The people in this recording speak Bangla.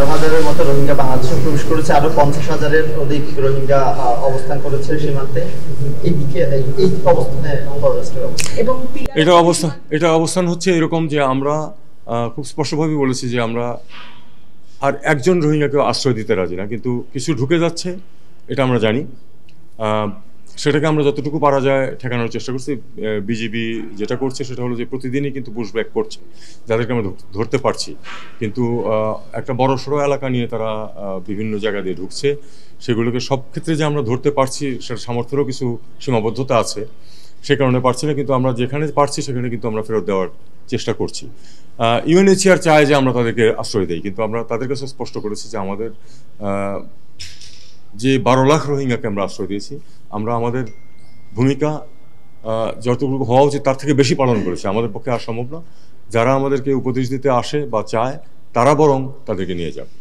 বারো হাজারের মতো রোহিঙ্গা বাংলাদেশে প্রবেশ করেছে আরো পঞ্চাশ হাজারের অধিক রোহিঙ্গা অবস্থান করেছে সীমান্তে এটা অবস্থা এটা অবস্থান হচ্ছে এরকম যে আমরা খুব স্পষ্টভাবে বলেছি যে আমরা আর একজন রোহিঙ্গাকে আশ্রয় দিতে রাজি না কিন্তু কিছু ঢুকে যাচ্ছে এটা আমরা জানি সেটাকে আমরা যতটুকু পারা যায় ঠেকানোর চেষ্টা করছি বিজিবি যেটা করছে সেটা হলো যে প্রতিদিনই কিন্তু পুশব্যাক করছে যাদেরকে আমরা ধরতে পারছি কিন্তু একটা বড় সড়ো এলাকা নিয়ে তারা বিভিন্ন জায়গা দিয়ে ঢুকছে সেগুলোকে সব ক্ষেত্রে যে আমরা ধরতে পারছি সেটা সামর্থ্যেরও কিছু সীমাবদ্ধতা আছে সে কারণে পারছি না কিন্তু আমরা যেখানে পারছি সেখানে কিন্তু আমরা ফেরত দেওয়ার চেষ্টা করছি ইউএনএচিআর চায় যে আমরা তাদেরকে আশ্রয় দিই কিন্তু আমরা তাদের কাছে স্পষ্ট করেছি যে আমাদের যে বারো লাখ রোহিঙ্গাকে আমরা আশ্রয় দিয়েছি আমরা আমাদের ভূমিকা যতটুকু হওয়া উচিত তার থেকে বেশি পালন করেছি আমাদের পক্ষে আর সম্ভব না যারা আমাদেরকে উপদেশ দিতে আসে বা চায় তারা বরং তাদেরকে নিয়ে যাবে